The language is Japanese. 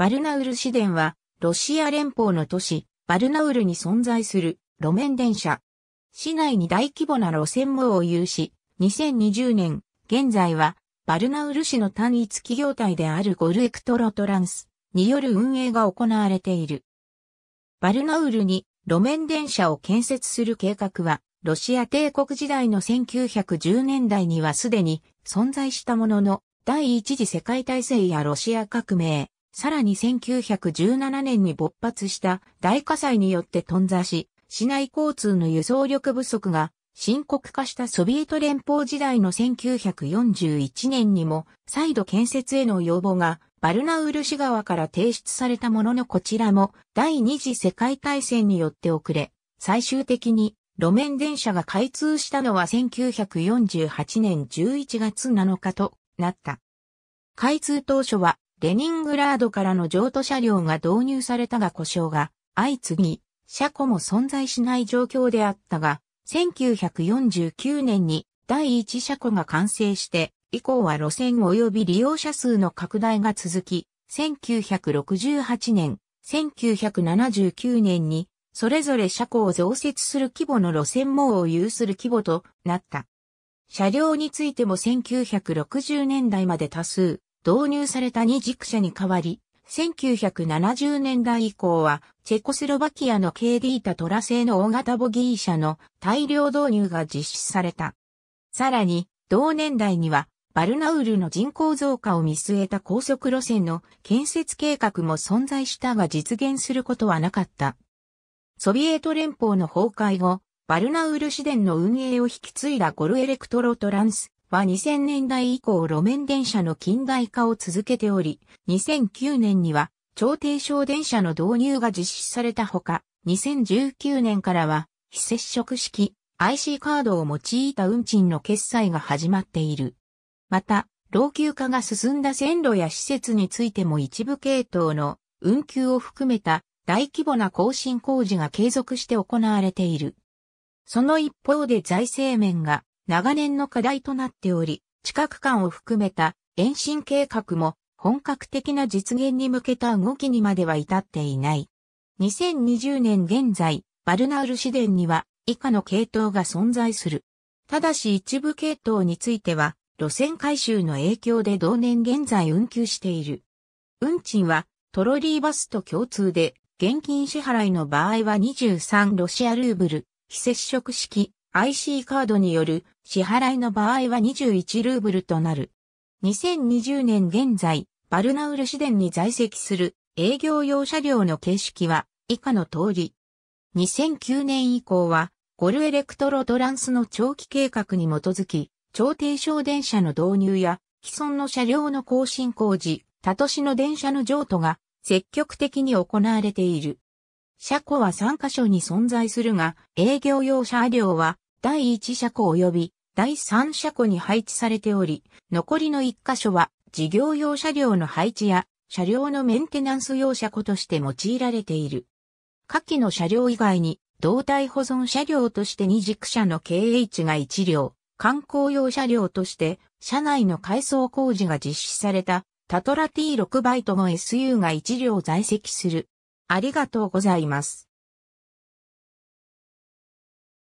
バルナウル市電は、ロシア連邦の都市、バルナウルに存在する路面電車。市内に大規模な路線網を有し、2020年、現在は、バルナウル市の単一企業体であるゴルエクトロトランスによる運営が行われている。バルナウルに路面電車を建設する計画は、ロシア帝国時代の1910年代にはすでに存在したものの、第一次世界大戦やロシア革命、さらに1917年に勃発した大火災によって頓挫し、市内交通の輸送力不足が深刻化したソビエト連邦時代の1941年にも再度建設への要望がバルナウル市側から提出されたもののこちらも第二次世界大戦によって遅れ、最終的に路面電車が開通したのは1948年11月7日となった。開通当初はレニングラードからの譲渡車両が導入されたが故障が相次ぎ、車庫も存在しない状況であったが、1949年に第一車庫が完成して、以降は路線及び利用者数の拡大が続き、1968年、1979年に、それぞれ車庫を増設する規模の路線網を有する規模となった。車両についても1960年代まで多数、導入された二軸車に代わり、1970年代以降は、チェコスロバキアの KD タトラ製の大型ボギー車の大量導入が実施された。さらに、同年代には、バルナウルの人口増加を見据えた高速路線の建設計画も存在したが実現することはなかった。ソビエト連邦の崩壊後、バルナウル市電の運営を引き継いだゴルエレクトロトランスは2000年代以降路面電車の近代化を続けており、2009年には超低床電車の導入が実施されたほか、2019年からは非接触式 IC カードを用いた運賃の決済が始まっている。また、老朽化が進んだ線路や施設についても一部系統の運休を含めた大規模な更新工事が継続して行われている。その一方で財政面が長年の課題となっており、地殻間を含めた延伸計画も本格的な実現に向けた動きにまでは至っていない。2020年現在、バルナール市電には以下の系統が存在する。ただし一部系統については、路線改修の影響で同年現在運休している。運賃はトロリーバスと共通で、現金支払いの場合は23ロシアルーブル、非接触式、IC カードによる支払いの場合は21ルーブルとなる。2020年現在、バルナウル市電に在籍する営業用車両の形式は以下の通り。2009年以降は、ゴルエレクトロトランスの長期計画に基づき、超低床電車の導入や、既存の車両の更新工事、他都市の電車の譲渡が積極的に行われている。車庫は3カ所に存在するが、営業用車両は第1車庫及び第3車庫に配置されており、残りの1箇所は事業用車両の配置や車両のメンテナンス用車庫として用いられている。下記の車両以外に、胴体保存車両として二軸車の KH が1両、観光用車両として、車内の改装工事が実施された、タトラ T6 バイトの SU が1両在籍する。ありがとうございます。